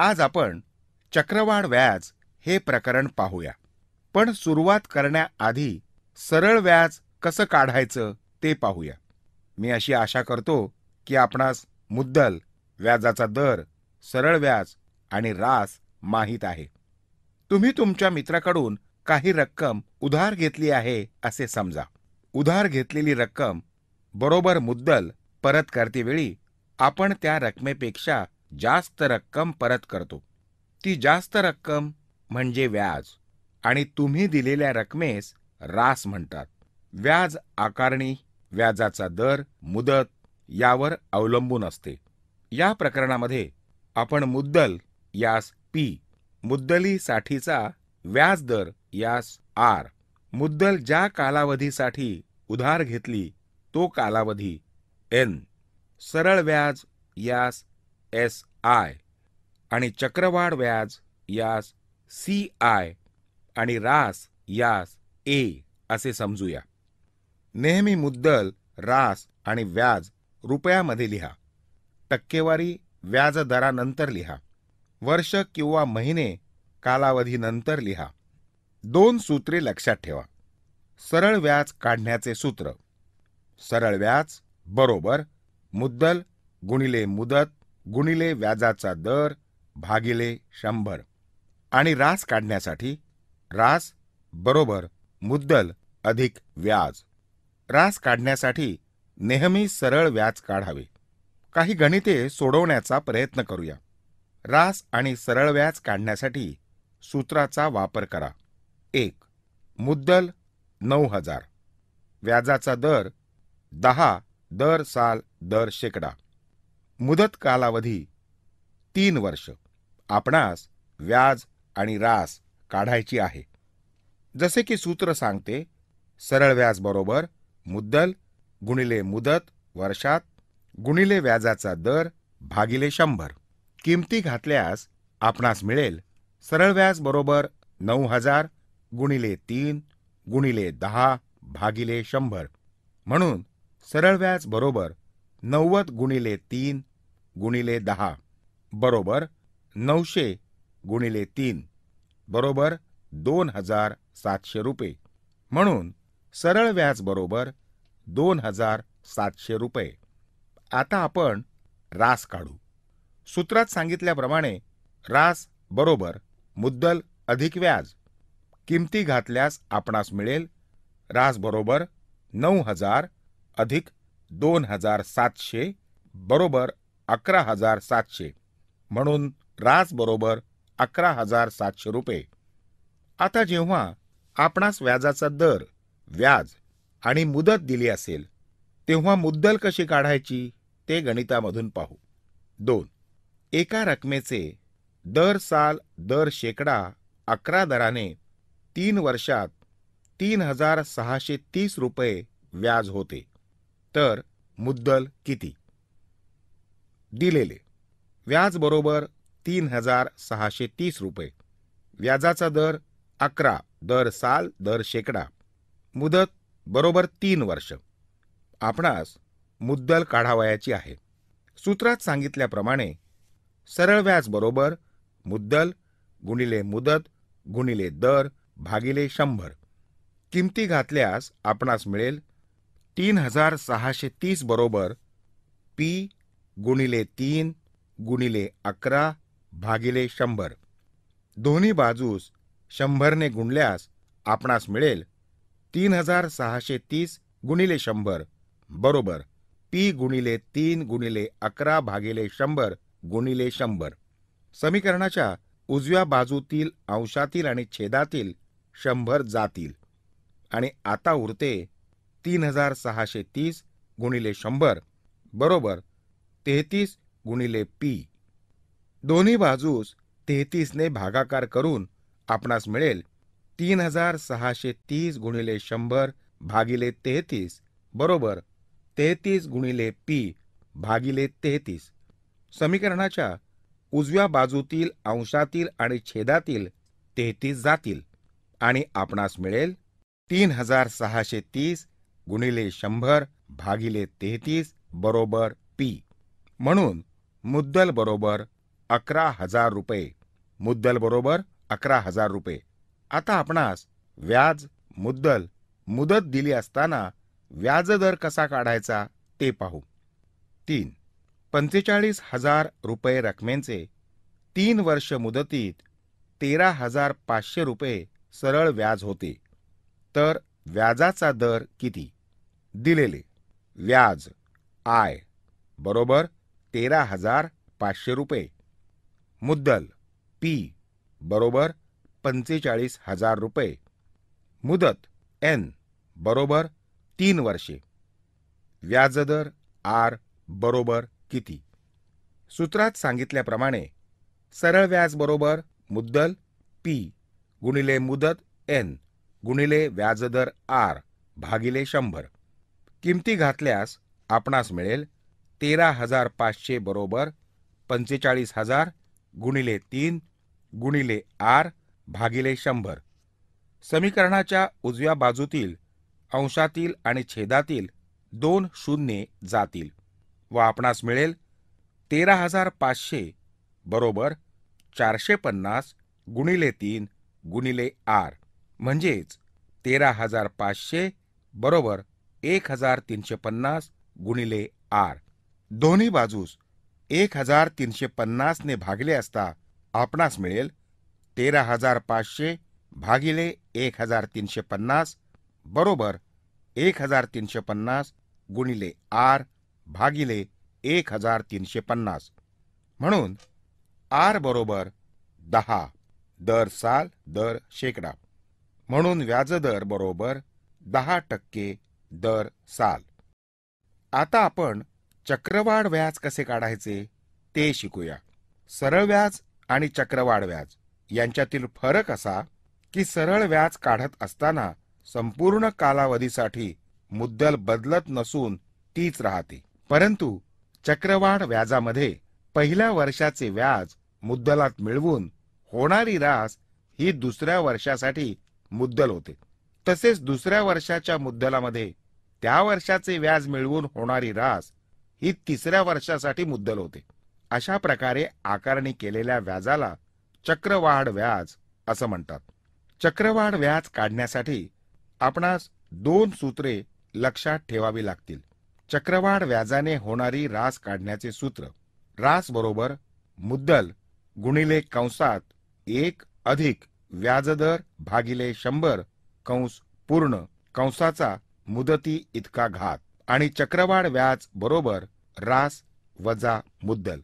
आज आपण चक्रवाढ व्याज हे प्रकरण पाहूया पण सुरुवात करण्याआधी सरळ व्याज कसं काढायचं ते पाहूया मी अशी आशा करतो की आपणास मुद्दल व्याजाचा दर सरळ व्याज आणि रास माहीत आहे तुम्ही तुमच्या मित्राकडून काही रक्कम उधार घेतली आहे असे समजा उधार घेतलेली रक्कम बरोबर मुद्दल परत करतेवेळी आपण त्या रकमेपेक्षा जास्त रक्कम परत करतो ती जास्त रक्कम म्हणजे व्याज आणि तुम्ही दिलेल्या रकमेस रास म्हणतात व्याज आकारणी व्याजाचा दर मुदत यावर अवलंबून असते या प्रकरणामध्ये आपण मुद्दल यास पी मुद्दलीसाठीचा दर यास आर मुद्दल ज्या कालावधीसाठी उधार घेतली तो कालावधी एन सरळ व्याज यास एस आय आणि चक्रवाढ व्याज यास सी आय आणि रास यास ए असे समजूया नेहमी मुद्दल रास आणि व्याज रुपयामध्ये लिहा टक्केवारी व्याजदरानंतर लिहा वर्ष किंवा महिने कालावधीनंतर लिहा दोन सूत्रे लक्षात ठेवा सरळ व्याज काढण्याचे सूत्र सरळ व्याज बरोबर मुद्दल गुणिले मुदत गुणिले व्याजाचा दर भागिले शंभर आणि रास काढण्यासाठी रास बरोबर मुद्दल अधिक व्याज रास काढण्यासाठी नेहमी सरळ व्याज काढावे काही गणिते सोडवण्याचा प्रयत्न करूया रास आणि सरळ व्याज काढण्यासाठी सूत्राचा वापर करा एक मुद्दल नऊ हजार व्याजाचा दर दहा दर साल दर शेकडा मुदत कालावधी तीन वर्ष आपणास व्याज आणि रास काढायची आहे जसे की सूत्र सांगते सरळ व्याज बरोबर मुद्दल गुणिले मुदत वर्षात गुणिले व्याजाचा दर भागिले शंभर किमती घातल्यास आपणास मिळेल सरळ व्याज बरोबर नऊ हजार गुणिले तीन गुणिले दहा भागिले शंभर म्हणून सरळ व्याज बरोबर नव्वद गुणिले तीन गुणिले दहा बरोबर नऊशे गुणिले तीन बरोबर दोन हजार सातशे रुपये म्हणून सरळ व्याज बरोबर दोन हजार सातशे रुपये आता आपण रास काढू सूत्रात सांगितल्याप्रमाणे रास बरोबर मुद्दल अधिक व्याज किमती घातल्यास आपणास मिळेल रास बरोबर नऊ हजार अधिक दोन हजार सातशे बरोबर अकरा हजार सातशे म्हणून राजबरोबर अकरा हजार सातशे रुपये आता जेव्हा आपणास व्याजाचा दर व्याज आणि मुदत दिली असेल तेव्हा मुद्दल कशी काढायची ते गणितामधून पाहू दोन एका रकमेचे दर साल दर शेकडा अकरा दराने तीन वर्षात तीन हजार सहाशे तीस रुपये व्याज होते तर मुद्दल किती दिलेले बरोबर तीन हजार सहाशे तीस रुपये व्याजाचा दर अकरा दर साल दर शेकडा मुदत बरोबर तीन वर्ष आपणास मुद्दल काढावयाची आहे सूत्रात सांगितल्याप्रमाणे सरळ व्याज बरोबर मुद्दल गुणिले मुदत गुणिले दर भागिले शंभर किमती घातल्यास आपणास मिळेल तीन हजार सहाशे तीस बरोबर पी गुणिले तीन गुणिले अकरा भागिले शंभर दोन्ही बाजूस शंभरने गुणल्यास आपणास मिळेल तीन हजार सहाशे तीस गुणिले शंभर बरोबर पी गुणिले तीन गुणिले अकरा भागिले शंभर गुणिले शंभर समीकरणाच्या उजव्या बाजूतील अंशातील आणि छेदातील शंभर जातील आणि आता उरते तीन हजार सहाशे तीस गुणिले शंभर बरोबर तेहतीस गुणिले पी दोन्ही बाजूस तेहतीसने भागाकार करून आपणास मिळेल तीन हजार सहाशे तीस गुणिले शंभर भागिले तेहतीस बरोबर तेहतीस गुणिले पी भागिले तेहतीस समीकरणाच्या उजव्या बाजूतील अंशातील आणि छेदातील तेहतीस जातील आणि आपणास मिळेल तीन हजार सहाशे तीस गुणिले शंभर भागिले तेहतीस बरोबर पी म्हणून मुद्दल बरोबर अकरा हजार रुपये मुद्दल बरोबर अकरा हजार रुपये आता आपणास व्याज मुद्दल मुदत दिली असताना व्याजदर कसा काढायचा ते पाहू तीन पंचेचाळीस हजार रुपये रकमेंचे तीन वर्ष मुदतीत तेरा हजार पाचशे रुपये सरळ व्याज होते तर व्याजाचा दर किती दिलेले व्याज आय बरोबर तेरा हजार पाचशे रुपये मुद्दल पी बरोबर पंचेचाळीस हजार रुपये मुदत एन बरोबर तीन वर्षे व्याजदर आर बरोबर किती सूत्रात सांगितल्याप्रमाणे सरळ व्याज बरोबर मुद्दल पी गुणिले मुदत एन गुणिले व्याजदर आर भागिले शंभर किमती घातल्यास आपणास मिळेल तेरा हजार पाचशे बरोबर पंचेचाळीस हजार गुणिले तीन गुणिले आर भागिले शंभर समीकरणाच्या उजव्या बाजूतील अंशातील आणि छेदातील दोन शून्ये जातील व आपणास मिळेल तेरा हजार पाचशे बरोबर चारशे पन्नास गुणिले तीन गुणिले आर म्हणजेच तेरा हजार पाचशे बरोबर एक हजार तीनशे पन्नास गुणिले आर दोन्ही बाजूस एक हजार तीनशे पन्नासने भागले असता आपणास मिळेल तेरा हजार पाचशे भागिले एक हजार तीनशे पन्नास बरोबर एक हजार तीनशे पन्नास गुणिले आर भागिले एक हजार तीनशे पन्नास म्हणून आर बरोबर दहा दर साल दर शेकडा म्हणून व्याजदर बरोबर दहा टक्के दर साल आता आपण चक्रवाढ व्याज कसे काढायचे ते शिकूया सरळ व्याज आणि चक्रवाढ व्याज यांच्यातील फरक असा की सरळ व्याज काढत असताना संपूर्ण कालावधीसाठी मुद्दल बदलत नसून तीच राहते परंतु चक्रवाढ व्याजामध्ये पहिल्या वर्षाचे व्याज मुद्दलात मिळवून होणारी रास ही दुसऱ्या वर्षासाठी मुद्दल होते तसेच दुसऱ्या वर्षाच्या मुद्दलामध्ये त्या वर्षाचे व्याज मिळवून होणारी रास ही तिसऱ्या वर्षासाठी मुद्दल होते अशा प्रकारे आकारणी केलेल्या व्याजाला चक्रवाढ व्याज असं म्हणतात चक्रवाढ व्याज काढण्यासाठी आपणास दोन सूत्रे लक्षात ठेवावी लागतील चक्रवाढ व्याजाने होणारी रास काढण्याचे सूत्र रास बरोबर मुद्दल गुणिले कंसात एक अधिक व्याजदर भागिले शंभर कंस पूर्ण कंसाचा मुदती इतका घात आणि चक्रवाढ व्याज बरोबर रास वजा मुद्दल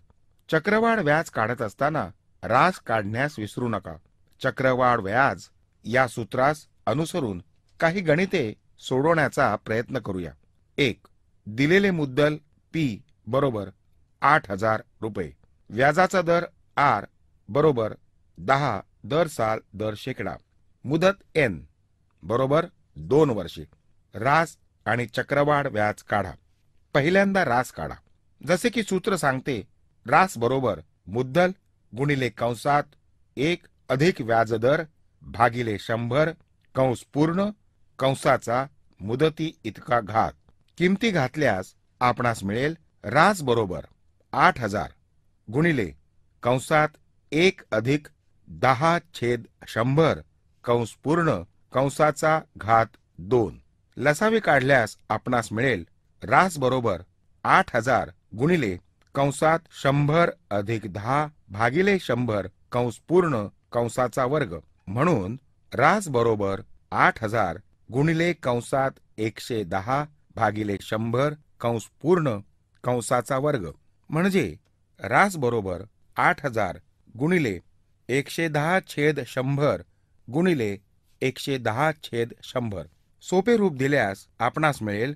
चक्रवाढ व्याज काढत असताना रास काढण्यास विसरू नका चक्रवाढ व्याज या सूत्रास अनुसरून काही गणिते सोडवण्याचा प्रयत्न करूया एक दिलेले मुद्दल पी बरोबर आठ हजार रुपये व्याजाचा दर आर बरोबर दहा दर साल दर शेकडा मुदत एन बरोबर दोन वर्षे रास आणि चक्रवाढ व्याज काढा पहिल्यांदा रास काढा जसे की सूत्र सांगते रास बरोबर मुद्दल गुणिले कंसात एक अधिक व्याजदर भागिले शंभर कंस पूर्ण कंसाचा मुदती इतका घात किमती घातल्यास आपणास मिळेल रास बरोबर आठ हजार गुणिले कंसात एक अधिक दहा छेद शंभर कंस पूर्ण कंसाचा घात दोन लसावी काढल्यास आपणास मिळेल रास बरोबर आठ हजार गुणिले कंसात शंभर अधिक दहा भागिले शंभर कंस पूर्ण कंसाचा वर्ग म्हणून रास बरोबर आठ हजार गुणिले कंसात एकशे दहा भागिले शंभर कंस पूर्ण कंसाचा वर्ग म्हणजे रास बरोबर आठ हजार गुणिले एकशे दहा छेद शंभर गुणिले एकशे दहा छेद शंभर सोपे रूप दिल्यास आपणास मिळेल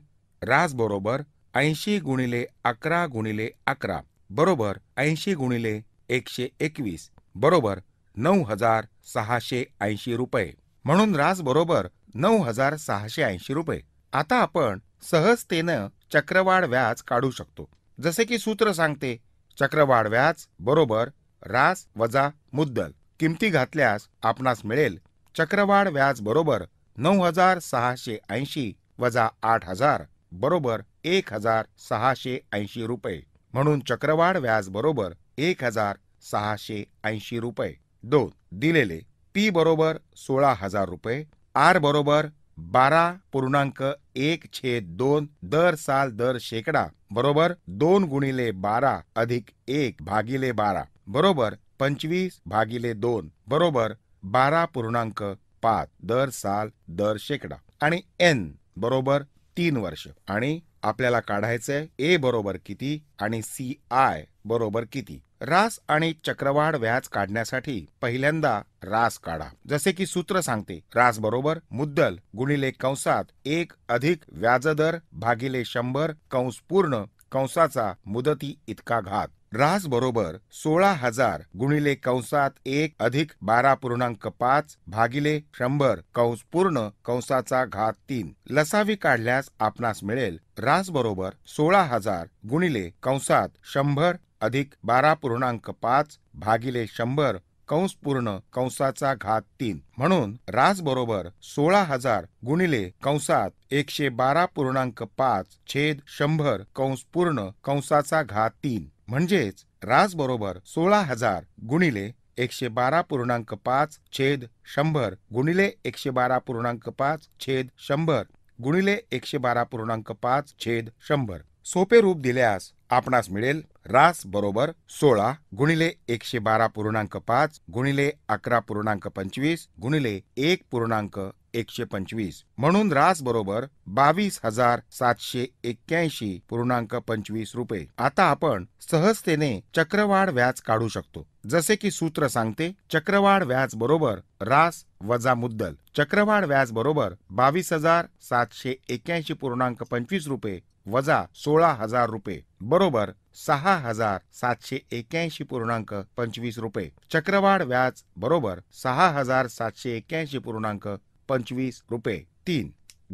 रास बरोबर ऐंशी गुणिले अकरा गुणिले अकरा बरोबर ऐंशी गुणिले एकशे एकवीस बरोबर नऊ हजार सहाशे ऐंशी रुपये म्हणून रास बरोबर नऊ हजार सहाशे ऐंशी रुपये आता आपण सहजतेनं चक्रवाढ व्याज काढू शकतो जसे की सूत्र सांगते चक्रवाढ व्याज बरोबर रास वजा मुद्दल किमती घातल्यास आपणास मिळेल चक्रवाढ व्याज बरोबर नऊ हजार सहाशे ऐंशी वजा आठ हजार बरोबर एक हजार सहाशे ऐंशी रुपये म्हणून चक्रवाढ व्याज बरोबर एक हजार सहाशे ऐंशी रुपये दोन दिलेले पी बरोबर सोळा हजार रुपये आर बरोबर बारा पूर्णांक एक छेद दोन दर साल दर शेकडा बरोबर दोन गुणिले बारा अधिक एक भागिले बारा बरोबर पंचवीस भागिले दोन बरोबर बारा पूर्णांक पाच दर साल दर शेकडा आणि एन बरोबर तीन वर्ष आणि आपल्याला काढायचंय ए बरोबर किती आणि सी आय बरोबर किती रास आणि चक्रवाढ व्याज काढण्यासाठी पहिल्यांदा रास काढा जसे की सूत्र सांगते रास बरोबर मुद्दल गुणिले कंसात एक अधिक व्याजदर भागिले शंभर कंस पूर्ण कंसाचा मुदती इतका घात रास बरोबर सोळा हजार गुणिले कंसात एक अधिक बारा पूर्णांक पाच भागिले शंभर कंस पूर्ण कंसाचा घात तीन लसावी काढल्यास आपणास मिळेल रास बरोबर सोळा हजार गुणिले कंसात शंभर अधिक बारा पूर्णांक पाच भागिले शंभर कंस पूर्ण कंसाचा घात तीन म्हणून रास बरोबर सोळा हजार गुणिले कंसात एकशे बारा पूर्णांक पाच छेद शंभर कंस पूर्ण कंसाचा घात तीन म्हणजेच बरोबर सोळा हजार गुणिले एकशे बारा पूर्णांक पाच छेद शंभर गुणिले एकशे बारा पूर्णांक पाच छेद शंभर गुणिले एकशे बारा पूर्णांक पाच छेद शंभर सोपे रूप दिल्यास आपणास मिळेल रास बरोबर सोळा गुणिले एकशे बारा पूर्णांक पाच गुणिले अकरा पूर्णांक पंचवीस गुणिले एक पूर्णांक एकशे पंचवीस म्हणून रास बरोबर बावीस हजार सातशे एक्क्याऐंशी पूर्णांक पंचवीस रुपये आता आपण सहजतेने चक्रवाढ व्याज काढू शकतो जसे की सूत्र सांगते चक्रवाढ व्याज बरोबर रास वजा मुद्दल चक्रवाढ व्याज बरोबर बावीस हजार सातशे एक्क्याऐंशी पूर्णांक पंचवीस रुपये वजा सोळा हजार रुपये बरोबर सहा हजार सातशे एक्क्याऐंशी पूर्णांक पंचवीस रुपये चक्रवाढ व्याज बरोबर सहा हजार सातशे एक्क्याऐंशी पूर्णांक पंचवीस रुपये तीन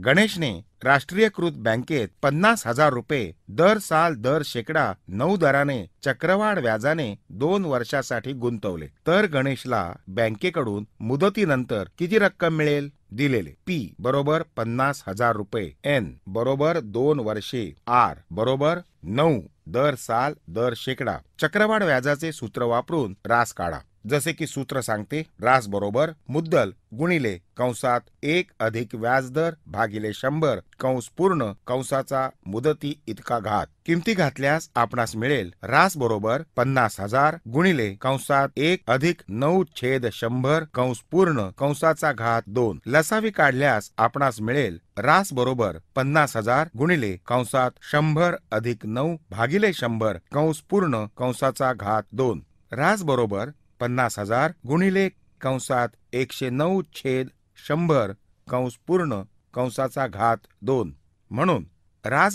गणेशने राष्ट्रीयकृत बँकेत पन्नास हजार रुपये दर साल दर शेकडा नऊ दराने चक्रवाढ व्याजाने दोन वर्षासाठी गुंतवले तर गणेशला बँकेकडून मुदतीनंतर किती रक्कम मिळेल दिलेले पी बरोबर पन्नास हजार रुपये एन बरोबर दोन वर्षे आर बरोबर नऊ दर साल दर शेकडा चक्रवाढ व्याजाचे सूत्र वापरून रास काढा जसे की सूत्र सांगते रास बरोबर मुद्दल गुणिले कंसात एक अधिक व्याजदर भागिले शंभर कंस पूर्ण कंसाचा मुदती इतका घात किमती घातल्यास आपणास मिळेल रास बरोबर पन्नास हजार गुणिले कंसात एक अधिक नऊ छेद शंभर कंस पूर्ण कंसाचा घात दोन लसावी काढल्यास आपणास मिळेल रास बरोबर पन्नास हजार गुणिले कंसात शंभर अधिक नऊ भागिले शंभर कंस पूर्ण कंसाचा घात दोन रास बरोबर पन्नास हजार गुणिले कंसात एकशे नऊ छेद शंभर कंस पूर्ण कंसाचा घात दोन म्हणून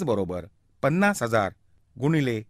बरोबर पन्नास हजार गुणिले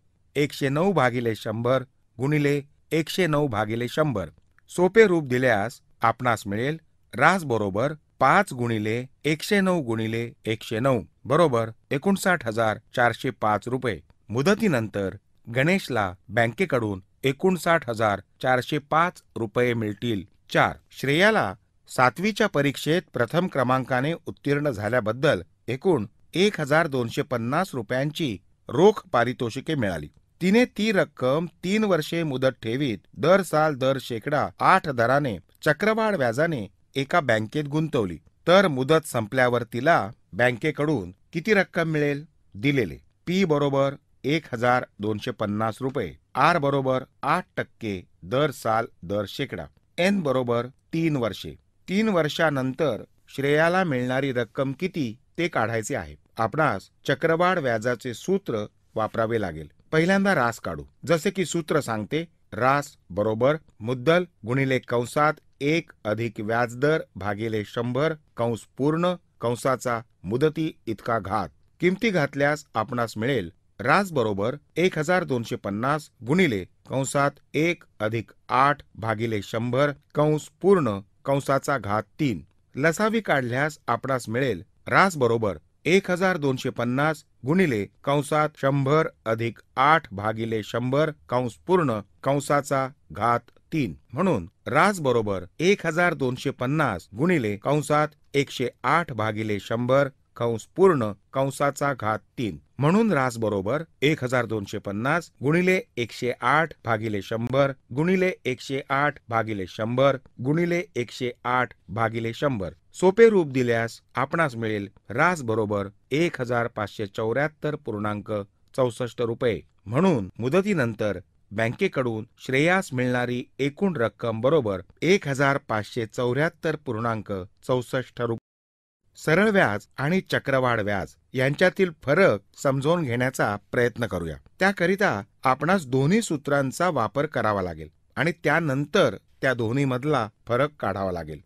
एकशे नऊ भागिले शंभर गुणिले एकशे नऊ भागिले शंभर सोपे रूप दिल्यास आपणास मिळेल रास बरोबर पाच गुणिले एकशे नऊ गुणिले एकशे नऊ बरोबर एकोणसाठ हजार चारशे पाच रुपये मुदतीनंतर गणेशला बँकेकडून एकोणसाठ हजार चारशे पाच रुपये मिळतील चार श्रेयाला सातवीच्या परीक्षेत प्रथम क्रमांकाने उत्तीर्ण झाल्याबद्दल एकूण एक हजार दोनशे पन्नास रुपयांची रोख पारितोषिके मिळाली तिने ती रक्कम तीन वर्षे मुदत ठेवीत दर साल दर शेकडा आठ दराने चक्रवाढ व्याजाने एका बँकेत गुंतवली तर मुदत संपल्यावर तिला बँकेकडून किती रक्कम मिळेल दिलेले पी बरोबर एक हजार दोनशे पन्नास रुपये आर बरोबर आठ टक्के दर साल दर शेकडा एन बरोबर तीन वर्षे तीन वर्षानंतर श्रेयाला मिळणारी रक्कम किती ते काढायचे आहे आपणास चक्रवाढ व्याजाचे सूत्र वापरावे लागेल पहिल्यांदा रास काढू जसे की सूत्र सांगते रास बरोबर मुद्दल गुणिले कंसात एक अधिक व्याजदर भागिले शंभर कंस पूर्ण कंसाचा मुदती इतका घात किमती घातल्यास आपणास मिळेल रास बरोबर एक हजार दोनशे पन्नास गुणिले कंसात एक अधिक आठ भागिले शंभर कंस पूर्ण कंसाचा घात तीन लसावी काढल्यास आपणास मिळेल रास बरोबर एक हजार दोनशे पन्नास गुणिले कंसात शंभर अधिक आठ भागिले शंभर कंस पूर्ण कंसाचा घात तीन म्हणून रास बरोबर एक हजार दोनशे पन्नास गुणिले कंसात एकशे आठ भागिले शंभर कंस पूर्ण कंसाचा घात तीन म्हणून रास बरोबर एक हजार दोनशे पन्नास गुणिले एकशे आठ भागिले शंभर गुणिले एकशे आठ भागिले शंभर गुणिले एकशे आठ भागिले शंभर सोपे रूप दिल्यास आपणास मिळेल रास बरोबर एक हजार पाचशे चौऱ्याहत्तर पूर्णांक चौसष्ट रुपये म्हणून मुदतीनंतर बँकेकडून श्रेयास मिळणारी एकूण रक्कम बरोबर एक हजार पाचशे चौऱ्याहत्तर पूर्णांक चौसष्ट रुपये सरळ व्याज आणि चक्रवाढ व्याज यांच्यातील फरक समजून घेण्याचा प्रयत्न करूया त्याकरिता आपणास दोन्ही सूत्रांचा वापर करावा लागेल आणि त्यानंतर त्या दोन्हीमधला फरक काढावा लागेल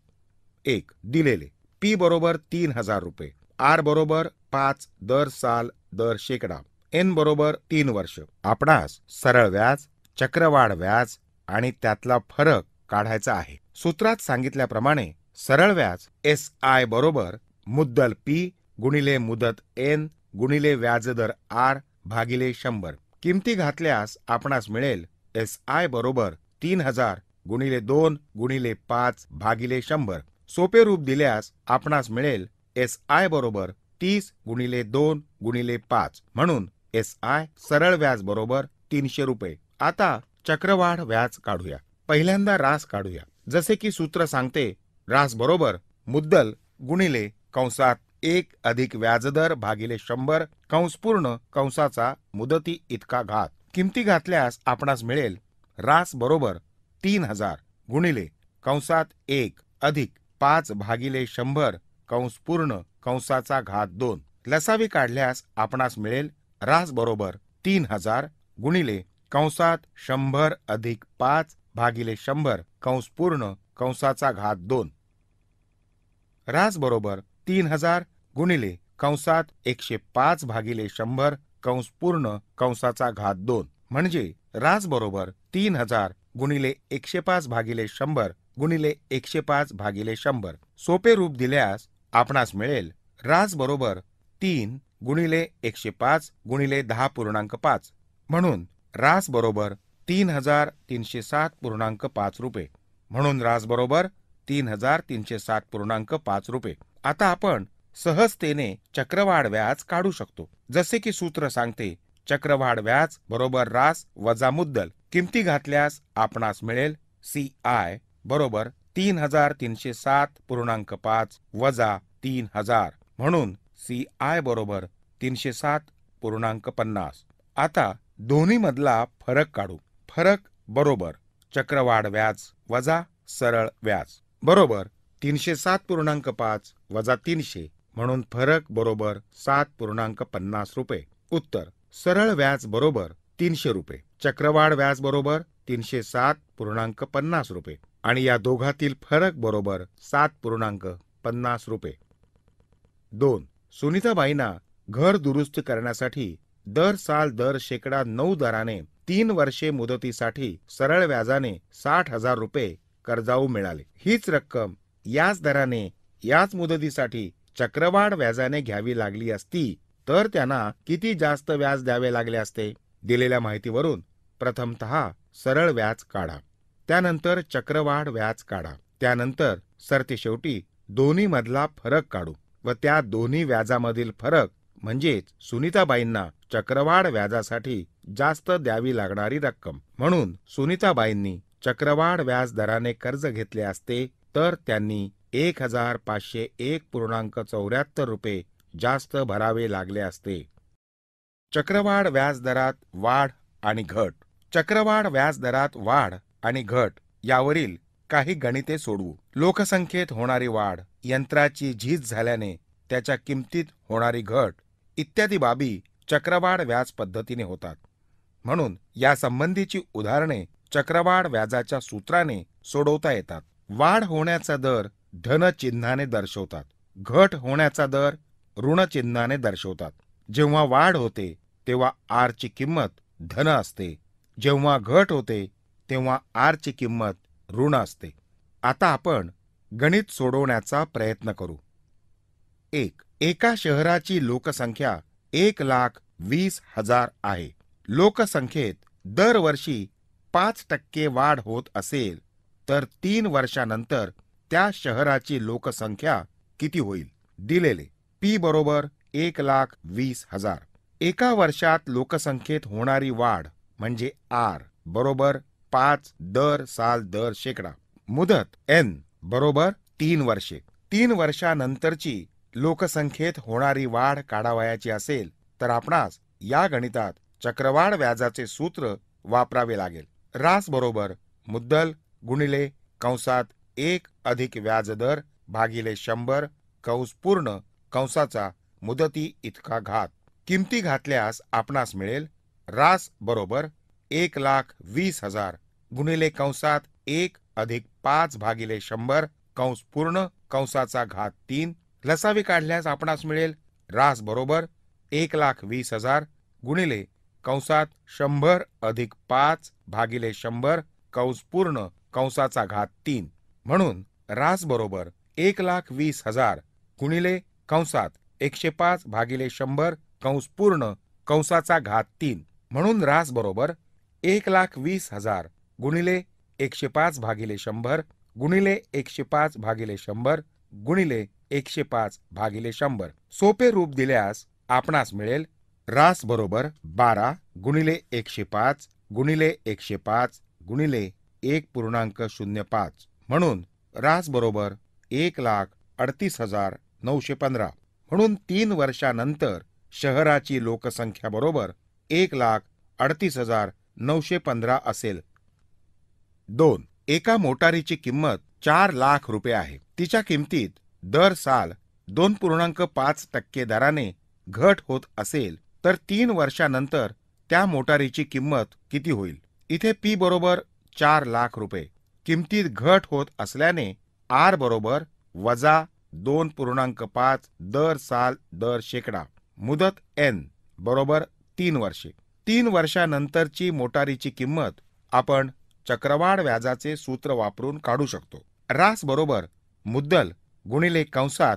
एक दिलेले पी बरोबर तीन हजार रुपये आर बरोबर पाच दर साल दर शेकडा एन बरोबर तीन वर्ष आपणास सरळ व्याज चक्रवाढ व्याज आणि त्यातला फरक काढायचा आहे सूत्रात सांगितल्याप्रमाणे सरळ व्याज एस आय बरोबर मुद्दल पी गुणिले मुदत एन गुणिले व्याजदर आर भागिले शंभर किमती घातल्यास आपणास मिळेल एस आय बरोबर तीन हजार गुणिले दोन गुणिले पाच भागिले शंभर सोपे रूप दिल्यास आपणास मिळेल एस आय बरोबर तीस गुणिले दोन गुणिले पाच म्हणून एस आय सरळ व्याज बरोबर तीनशे रुपये आता चक्रवाढ व्याज काढूया पहिल्यांदा रास काढूया जसे की सूत्र सांगते रास बरोबर मुद्दल गुणिले कंसात एक अधिक व्याजदर भागिले शंभर पूर्ण कंसाचा मुदती इतका घात किमती घातल्यास आपणास मिळेल रास बरोबर तीन हजार गुणिले कंसात एक अधिक पाच भागिले शंभर कंस पूर्ण कंसाचा घात दोन लसावी काढल्यास आपणास मिळेल रास बरोबर तीन हजार गुणिले कंसात शंभर अधिक पाच भागिले शंभर कंस पूर्ण कंसाचा घात दोन रास बरोबर तीन हजार गुणिले कंसात एकशे पाच भागिले शंभर कंस पूर्ण कंसाचा घात दोन म्हणजे रास बरोबर तीन हजार गुणिले एकशे पाच भागिले शंभर गुणिले एकशे पाच भागिले शंभर सोपे रूप दिल्यास आपणास मिळेल राज बरोबर तीन गुणिले एकशे पाच गुणिले दहा पूर्णांक पाच म्हणून रास बरोबर तीन हजार तीनशे सात पूर्णांक पाच रुपये म्हणून रास बरोबर तीन हजार तीनशे सात पूर्णांक पाच रुपये आता आपण सहजतेने चक्रवाढ व्याज काढू शकतो जसे की सूत्र सांगते चक्रवाढ व्याज बरोबर रास वजा मुद्दल किमती घातल्यास आपणास मिळेल सी आय बरोबर तीन हजार तीनशे सात पूर्णांक पाच वजा तीन हजार म्हणून सी आय बरोबर तीनशे सात पूर्णांक पन्नास आता दोन्ही मधला फरक काढू फरक बरोबर चक्रवाढ व्याज वजा सरळ व्याज बरोबर तीनशे सात पूर्णांक पाच वजा तीनशे म्हणून फरक बरोबर सात पूर्णांक पन्नास रुपये उत्तर सरळ व्याज बरोबर तीनशे रुपये चक्रवाढ व्याज बरोबर तीनशे सात पूर्णांक पन्नास रुपये आणि या दोघातील फरक बरोबर सात पूर्णांक पन्नास रुपये दोन सुनीताबाईंना घर दुरुस्त करण्यासाठी दर साल दर शेकडा नऊ दराने तीन वर्षे मुदतीसाठी सरळ व्याजाने साठ हजार रुपये कर्जाऊ मिळाले हीच रक्कम याच दराने याच मुदतीसाठी चक्रवाढ व्याजाने घ्यावी लागली असती तर त्यांना किती जास्त व्याज द्यावे लागले असते दिलेल्या माहितीवरून प्रथमत सरळ व्याज काढा त्यानंतर चक्रवाढ व्याज काढा त्यानंतर शेवटी दोन्ही मधला फरक काढू व त्या दोन्ही व्याजामधील फरक म्हणजेच सुनीताबाईंना चक्रवाढ व्याजासाठी जास्त द्यावी लागणारी रक्कम म्हणून सुनीताबाईंनी चक्रवाढ व्याजदराने कर्ज घेतले असते तर त्यांनी एक हजार पाचशे एक पूर्णांक चौऱ्याहत्तर रुपये जास्त भरावे लागले असते चक्रवाढ व्याजदरात वाढ आणि घट चक्रवाढ व्याजदरात वाढ आणि घट यावरील काही गणिते सोडवू लोकसंख्येत होणारी वाढ यंत्राची झीज झाल्याने त्याच्या किमतीत होणारी घट इत्यादी बाबी चक्रवाढ व्याज पद्धतीने होतात म्हणून यासंबंधीची उदाहरणे चक्रवाढ व्याजाच्या सूत्राने सोडवता येतात वाढ होण्याचा दर धन चिन्हाने दर्शवतात घट होण्याचा दर ऋण चिन्हाने दर्शवतात जेव्हा वाढ होते तेव्हा आरची किंमत धन असते जेव्हा घट होते तेव्हा ची किंमत ऋण असते आता आपण गणित सोडवण्याचा प्रयत्न करू एक एका शहराची लोकसंख्या एक लाख वीस हजार आहे लोकसंख्येत दरवर्षी पाच टक्के वाढ होत असेल तर तीन वर्षानंतर त्या शहराची लोकसंख्या किती होईल दिलेले पी बरोबर एक लाख वीस हजार एका वर्षात लोकसंख्येत होणारी वाढ म्हणजे आर बरोबर पाच दर साल दर शेकडा मुदत एन बरोबर तीन वर्षे तीन वर्षानंतरची लोकसंख्येत होणारी वाढ काढावयाची असेल तर आपणास या गणितात चक्रवाढ व्याजाचे सूत्र वापरावे लागेल रास बरोबर मुद्दल गुणिले कंसात एक अधिक व्याजदर भागिले शंभर कंस पूर्ण कंसाचा मुदती इतका घात किमती घातल्यास आपणास मिळेल रास बरोबर एक लाख वीस हजार गुणिले कंसात एक अधिक पाच भागिले शंभर कंस पूर्ण कंसाचा घात तीन लसावी काढल्यास आपणास मिळेल रास बरोबर एक लाख वीस हजार गुणिले कंसात शंभर अधिक पाच भागिले शंभर कंस पूर्ण कंसाचा घात तीन म्हणून रास बरोबर एक लाख वीस हजार गुणिले कंसात एकशे पाच भागिले शंभर कंस पूर्ण कंसाचा घात तीन म्हणून रास बरोबर एक लाख वीस हजार गुणिले एकशे पाच भागिले शंभर गुणिले एकशे पाच भागिले शंभर गुणिले एकशे पाच भागिले शंभर सोपे रूप दिल्यास आपणास मिळेल रास बरोबर बारा गुणिले एकशे पाच गुणिले एकशे पाच गुणिले एक पूर्णांक शून्य पाच म्हणून रास बरोबर एक लाख अडतीस हजार नऊशे पंधरा म्हणून तीन वर्षानंतर शहराची लोकसंख्या बरोबर एक लाख अडतीस हजार नऊशे पंधरा असेल दोन एका मोटारीची किंमत चार लाख रुपये आहे तिच्या किमतीत दर साल दोन पूर्णांक पाच टक्के दराने घट होत असेल तर तीन वर्षानंतर त्या मोटारीची किंमत किती होईल इथे पी बरोबर चार लाख रुपये किमतीत घट होत असल्याने आर बरोबर वजा दोन पूर्णांक पाच दर साल दर शेकडा मुदत एन बरोबर तीन वर्षे तीन वर्षानंतरची मोटारीची किंमत आपण चक्रवाढ व्याजाचे सूत्र वापरून काढू शकतो रास बरोबर मुद्दल गुणिले कंसात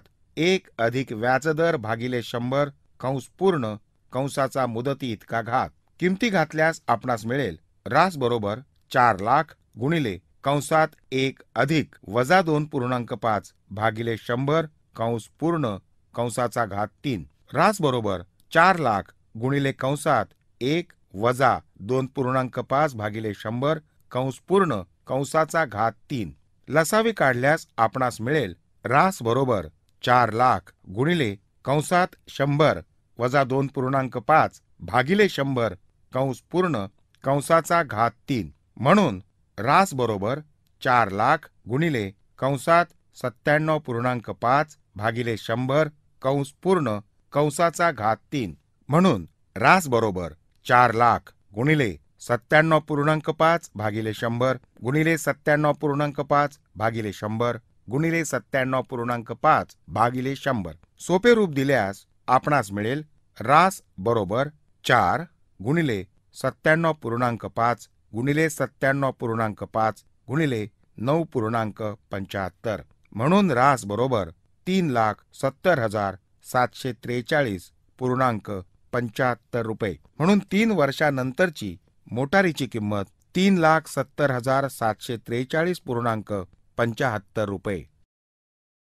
एक अधिक व्याजदर भागिले शंभर कंस पूर्ण कंसाचा मुदती इतका घात किमती घातल्यास आपणास मिळेल रास बरोबर चार लाख गुणिले कंसात एक अधिक वजा दोन पूर्णांक पाच भागिले शंभर कंस पूर्ण कंसाचा घात तीन रास बरोबर चार लाख गुणिले कंसात एक वजा दोन पूर्णांक पाच भागिले शंभर कंस पूर्ण कंसाचा घात तीन लसावी काढल्यास आपणास मिळेल रास बरोबर चार लाख गुणिले कंसात शंभर वजा दोन पूर्णांक पाच भागिले शंभर कंस पूर्ण कंसाचा घात तीन म्हणून रास बरोबर चार लाख गुणिले कंसात सत्त्याण्णव पूर्णांक पाच भागिले शंभर कंस पूर्ण कंसाचा घात तीन म्हणून रास बरोबर चार लाख गुणिले सत्त्याण्णव पूर्णांक पाच भागिले शंभर गुणिले सत्त्याण्णव पूर्णांक पाच भागिले शंभर गुणिले सत्त्याण्णव पूर्णांक पाच भागिले शंभर सोपे रूप दिल्यास आपणास मिळेल रास बरोबर चार गुणिले सत्त्याण्णव पूर्णांक पाच गुणिले सत्त्याण्णव पूर्णांक पाच गुणिले नऊ पूर्णांक पंच्याहत्तर म्हणून रास बरोबर तीन लाख सत्तर हजार सातशे त्रेचाळीस पूर्णांक पंच्याहत्तर रुपये म्हणून तीन वर्षानंतरची मोटारीची किंमत तीन लाख सत्तर हजार सातशे त्रेचाळीस पूर्णांक पंच्याहत्तर रुपये